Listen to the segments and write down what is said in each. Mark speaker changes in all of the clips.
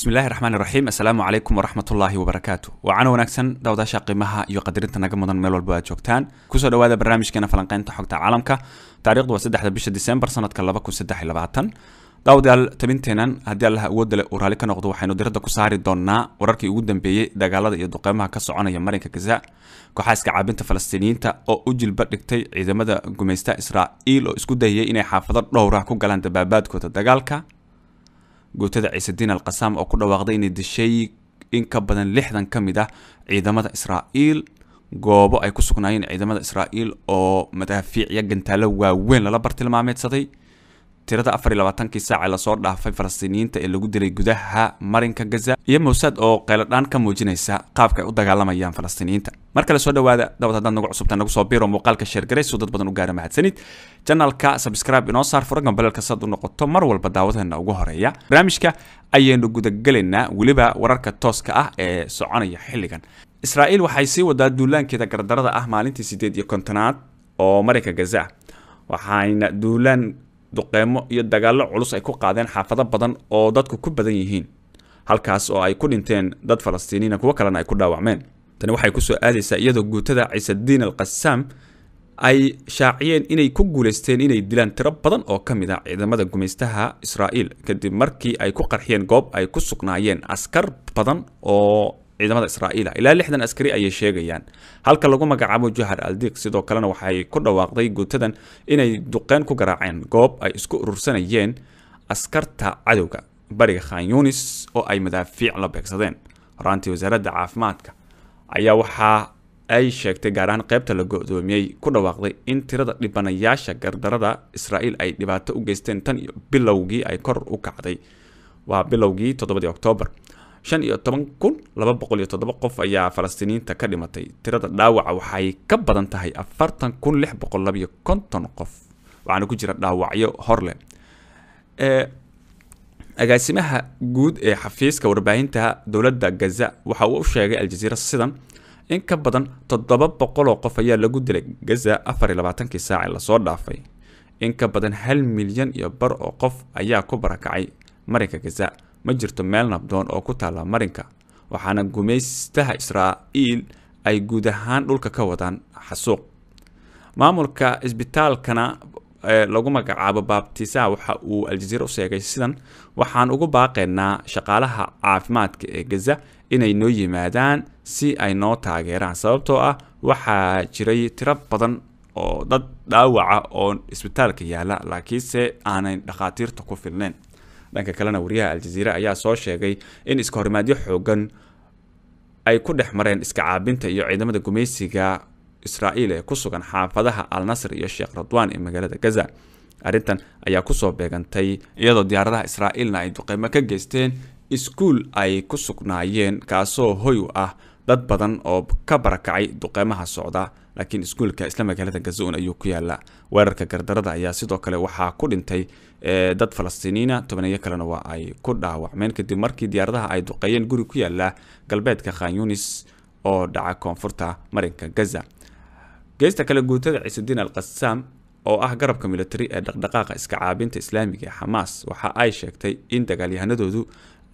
Speaker 1: bismillahi raxmaan iraxiim assalaamu calaykum waraxmat ullaahi wabarakaatu waacana wanaagsan daawadaasha qiimaha iyo qadarinta naga mudan meel walba aad joogtaan kusoo dhawaada barnaamijkeena falanqeynta xogta caalamka taarikhdu waa saddexda bisha disembar sanadka laba kun saddex iyo labaatan daawadayaal tabinteenan haddii allaha awoodda leh uu raalli ka noqdo waxaynu diradda ku saari doonaa wararkii ugu dambeeyey dagaalada iyo duqeymaha ka soconaya marinka gaza kooxaa iska caabinta falastiiniyiinta oo u jilba dhigtay ciidamada gumaysta israa'iil oo isku dayayay inay xaafado dhowrah ku galaan dabaabaadkooda dagaalka gootada ciisediin alkasaam oo ku dhawaaqday inay dishay in ka badan lixdan ka mid ah ciidamada israa'iil goobo ay ku sugnaayeen ciidamada israa'iil oo madaafiicyo gantaalo waaweyn lala bartilmaameedsaday tirada afar iyo labaatankii saac ee lasoo dhaafay falastiiniyiinta ee lagu dilay gudaha marinka gaza iyo mawsad oo qayladhaan ka muujinaysa qaabka ay u dagaalamayaan falastiiniyiinta mar kale soo dhawaada dawad haddaad nagu cusubta nagu soo biro muuqaalka sheergaraysu dad badan u gaara mahadsanid janalka subscribe inoo saar fura gambalelka saad u noqoto mar walba daawadeenna ugu horeeya barnaamijka ayaynu gudagelaynaa weliba wararka tooska ah ee soconaya xilligan israa'iil waxay sii wadaa duulaankeeda gardarada ah maalintii siddeed iyo kontonaad oo marinka gaza waxayna duulaan duqeymo iyo dagaallo culus ay ku qaadeen xaafado badan oo dadku ku badan yihiin halkaas oo ay ku dhinteen dad falastiiniina kuwo kalena ay ku dhaawacmeen tani waxay kusoo aadaysaa iyadoo guutada ciisadiin al qasaam ay shaaciyeen inay ku guulaysteen inay dilaan tiro badan oo ka mid a ah ciidamada gumaystaha israa'iil kadib markii ay ku qarxiyeen goob ay ku sugnaayeen askar badan oo ciidamada israa'iila ah. ilaa lixdan askari ayay sheegayaan halka lagu magacaabo johar aldiq sidoo kalena waxay ku dhawaaqday guutadan inay duqeyn ku garaaceen goob ay isku urursanayeen askarta cadowga bariga khan yunis oo ay madaafiic la beegsadeen horaantii wasaaradda caafimaadka ayaa waxaa ay sheegtay gaar ahaan qaybta la go-doomiyey ku dhawaaqday in tirada dhibanayaasha gardarada israa'iil ay dhibaato u geysteen tan iyo bilowgii ay kor u kacday waa bilowgii toddobadii oktoobar shan iyo toban kun laba boqol iyo toddoba qof ayaa falastiiniyiinta ka dhimatay tirada dhaawaca waxay ka badan tahay afartan kun lix boqol labiyo konton qof waxaana ku jira dhaawacyo hor agaasimaha guud ee xafiiska warbaahinta dowladda gaza waxa uu u sheegay aljaziira sidan in ka badan toddoba boqoloo qof ayaa lagu dilay gaza afar iyo labaatankii saac ee lasoo dhaafay in ka badan hal milyan iyo bar oo qof ayaa ku barakacay marinka gaza ma jirto meel nabdoon oo ku taalla marinka waxaana gumaystaha israa'iil ay guud ahaan dhulka ka wadaan xasuuq maamulka isbitaalkana lagu magacaabo baabtiisaha waxa uu aljaziira u sheegay sidan waxaan ugu baaqaynaa shaqaalaha caafimaadka ee gaza inay noo yimaadaan si ay noo taageeraan sababtoo ah waxaa jiray tiro badan oo dad dhaawaca oo isbitaalka yaala laakiinse aanay dhakhaatiirta ku filneyn dhanka kalena wariyaha aljaziira ayaa soo sheegay in iskahorimaadyo xoogan ay ku dhex mareen iska caabinta iyo ciidamada gumaysiga israa'iil ee ku sugan xaafadaha al nasr iyo sheekh radwan ee magaalada gaza arrintan ayaa kusoo beegantay iyadoo diyaaradaha israa'iilna ay duqeymo ka geysteen iskuul ay ku sugnaayeen kaasoo hoy u ah dad badan oo ka barakacay duqeymaha socda laakiin iskuulka isla magaalada gazoon ayuu ku yaala weerarka gardarada ayaa sidoo kale waxaa ku dhintay eh, dad falastiiniina tobaneyo kalena waa ay ku dhaawacmeen kadib markii diyaaradaha ay duqeeyeen guri ku yaala galbeedka khan oo dhaca koonfurta marinka gaza geysta kale guutada ciisudiin al oo ah garabka militari ee dhaqdhaqaaqa iska caabinta islaamiga ee xamaas waxa ay sheegtay in dagaalyahanadoodu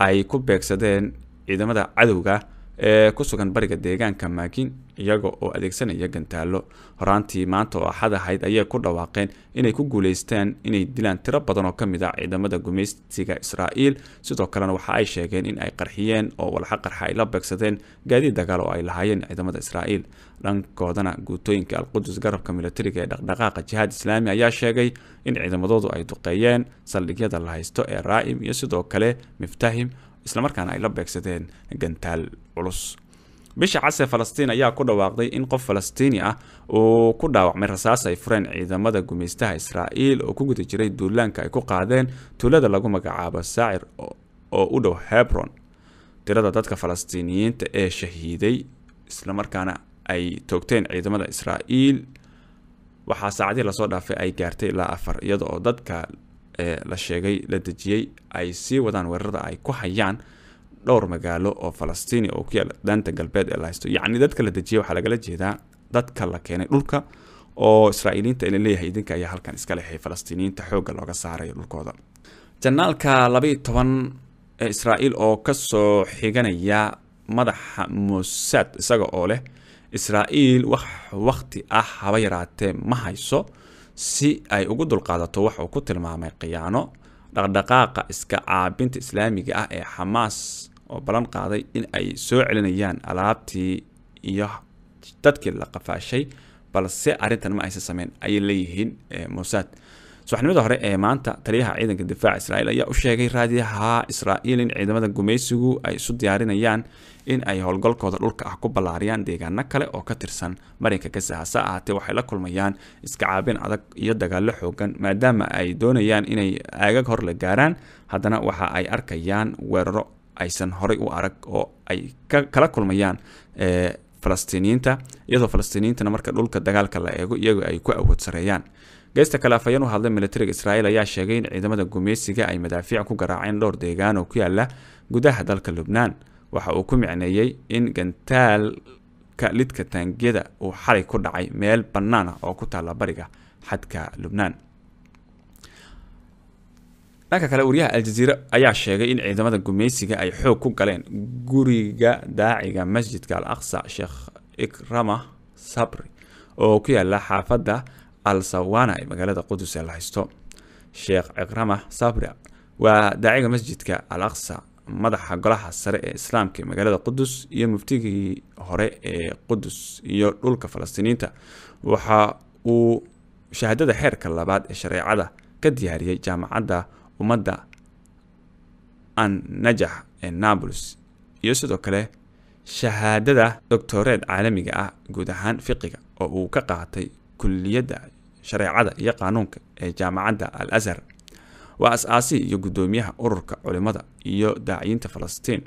Speaker 1: ay ku beegsadeen ciidamada cadowga ee ku sugan bariga deegaanka maakin iyaga oo adeegsanaya gantaalo horaantii maanta oo axad ahayd ayay ku dhawaaqeen inay ku guulaystaan inay dilaan tiro badan oo ka mid ah ciidamada gumaysiga israa'iil sidoo kalena waxa ay sheegeen in ay qarxiyeen oo walxa qarxa ay la beegsadeen gaadiid dagaal oo ay lahaayeen ciidamada israa'iil dhankoodana guutooyinka alqudus garabka milatariga ee dhaqdhaqaaqa jihaad islaami ayaa sheegay in ciidamadoodu ay duqeeyeen saldhigyada la haysto ee raa'im iyo sidoo kale miftahim islamarkaana ay la beegsadeen gantaal culus bisha case falastiin ayaa ku dhawaaqday in qof falastiini ah uu ku dhaawacmay rasaas ay fureen ciidamada gumaystaha israa'iil oo ku guda jiray duulaanka ay ku qaadeen tuulada lagu magacaabo saacir oo u dhow hebron tirada dadka falastiiniyiinta ee shahiiday islamarkaana ay toogteen ciidamada israa'iil waxaa saacadii lasoo dhaafay ay gaartay ilaa afar iyada oo dadka ee la sheegay la dejiyey ay sii wadaan weerarada ay ku hayaan dhowr magaalo oo falastiini oo ku yaala daanta galbeed ee la haysto yacni dadka la dejiyay waxaa lagala jeedaa dadka la keenay dhulka oo israa'iiliinta ila leeyahay idinka ayaa halkan iska lehay falastiiniyiinta xoogga looga saaray dhulkooda janaalka labaiy toban ee israa'iil oo kasoo xiganaya madaxa mossad isaga oo leh israa'iil wax wakhti ah haba yaraatee ma hayso si ay ugu dulqaadato wax uu ku tilmaamay khiyaano dhaqdhaqaaqa iska caabinta islaamiga ah ee xamaas oo ballan qaaday in ay soo celinayaan alaabtii iyo dadkii la qafaashay balse arrintan ma aysan sameyn ayay leeyihiin eh, mosaad subaxnimada hore ee maanta taliyaha ciidanka difaaca israa'iil ayaa u sheegay raadiyaha israa'iil in ciidamada gumaysigu ay isu diyaarinayaan in ay howlgalkooda dhulka ah ku ballaariyaan deegaano kale oo ka tirsan marinka gaza hase ahaatee waxay la kulmayaan iskacaabin adag iyo dagaallo xoogan maadaama ay doonayaan inay aagag hor la gaaraan haddana waxa ay arkayaan weeraro aysan horay u arag oo ay kala kulmayaan falastiiniyiinta iyadoo falastiiniyiintana marka dhulka dagaalka la eego iyagoo ay ku awood sareeyaan geesta kale afhayeen u hadlay milatariga israa'iil ayaa sheegay in ciidamada gumeysiga ay madaafiic ku garaaceen dhowr deegaan oo ku yaala gudaha dalka lubnaan waxa uu ku micneeyey in gantaalka lidka taangiyada uu xalay ku dhacay meel bannaan ah oo ku taalla bariga xadka lubnaan dhanka kale wariyaha aljaziira ayaa sheegay in ciidamada gumeysiga ay xoog ku galeen guriga daaciga masjidka al aqsa sheekh ikrama sabri oo ku yaala xaafadda al sawana ee magaalada qudus ee la haysto sheekh cikramah sabra waa daaciga masjidka al aqsa madaxa golaha sare ee islaamka ee magaalada qudus iyo muftigii hore ee qudus iyo dhulka falastiiniinta waxa uu shahaadada xeerka labaad ee shareecada ka diyaariyey jaamacadda ummadda an najax ee nablus iyo sidoo kale shahaadada doctoreed caalamiga ah guud ahaan fiqiga oo uu ka qaatay kulliyadda shareecada iyo qaanuunka ee jaamacadda al azhar waa as-aasihi iyo guddoomiyaha ururka culimmada iyo daaciyiinta falastiin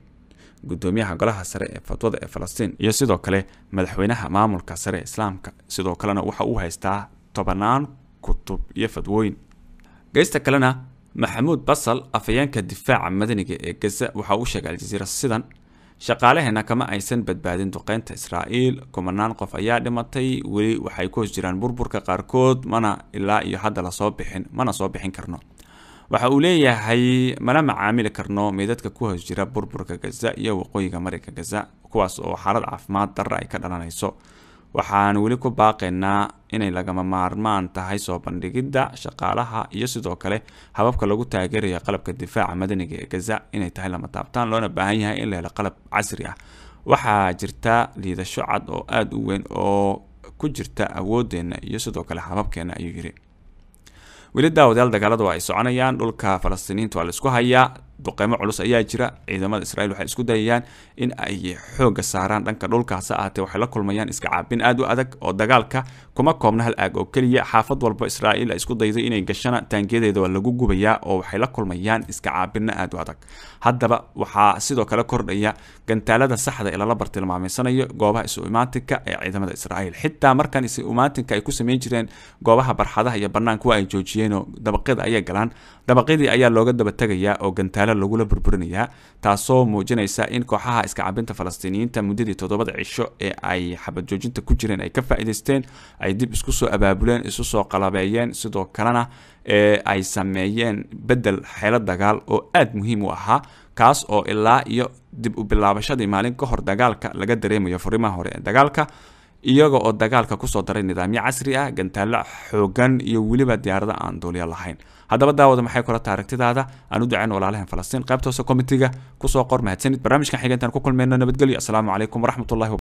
Speaker 1: guddoomiyaha golaha sare ee fatwada ee falastiin iyo sidoo kale madaxweynaha maamulka sare islaamka sidoo kalena waxa uu haystaa tobanaan kutub iyo fadwooyin geysta kalena maxamuud basal afayeenka difaaca madaniga ee gaza waxa uu sheegay aljasiira sidan shaqaaleheenna kama aysan badbaadin duqeynta israa'iil kumanaan qof ayaa dhimatay weli waxay ku hos jiraan burburka qaarkood mana ilaa iyo hadda lasoo bixin mana soo bixin karno waxa uu leeyahay mana macaamili karno meydadka ku hoos jira burburka gaza iyo waqooyiga mariga gaza kuwaas oo xaalad caafimaad darre ay ka dhalanayso waxaan weli ku baaqaynaa inay lagama maarmaan tahay soo bandhigidda shaqaalaha iyo sidoo kale hababka lagu taageerayo qalabka difaaca madaniga ee gaza inay tahay lama taabtaan loona baahan yahay in la helo qalab casri ah waxaa jirta liidasho cad oo aada u weyn oo ku jirta awoodeenna iyo sidoo kale hababkeenna ayuu yiri weli daawadayaal dagaalada waa ay soconayaan dhulka falastiiniinta waa la isku hayaa duqeymo culus ayaa jira ciidamada israel waxay isku dayayaan in ay xooga saaraan dhanka dhulkaase ahaatee waxay la kulmayaan iska aad u adag oo dagaalka kuma koobna hal aag oo keliya xaafad walba israa'iil isku dayday inay gashana taangiyadeeda waa lagu gubayaa oo waxay la kulmayaan iska aad u adag haddaba waxaa sidoo kale kordhaya gantaalada saxda ee lala bartilmaameysanayo goobaha isu imaatinka ee ciidamada israa'iil xitaa markan isu imaatinka ay ku sameyn jireen goobaha barxadaha iyo bannaanka waa ay joojiyeenoo dabaqyada ayaa galaan dabaqyadii ayaa looga daba tegayaa oo gantaala meelo lagula burburinayaa taasoo muujinaysa in kooxaha iska cabinta falastiiniyiinta muddadii toddobada cisho ee ay xabad joojinta ku jireen ay ka faa'iidaysteen ay dib isku soo abaabuleen isu soo qalabeeyeen sidoo kalena ee ay sameeyeen beddel xeelo dagaal oo aada muhiim u ahaa kaas oo ilaa iyo dib u bilaabashadii maalin ka hor dagaalka laga dareemayo furimaha hore ee dagaalka iyaga oo dagaalka kusoo daray nidaamyo casri ah gantaallo xooggan iyo weliba diyaarada aan duuliyo lahayn haddaba daawada maxay kula taha aragtidaada aan u ducayn walaalahan falastiin qaybta hoose komitiga kusoo qor mahadsanid barnaamijkan xigeentaan ku kulmeyno nabadgelyo asalaamu calaykum waraxmatullahi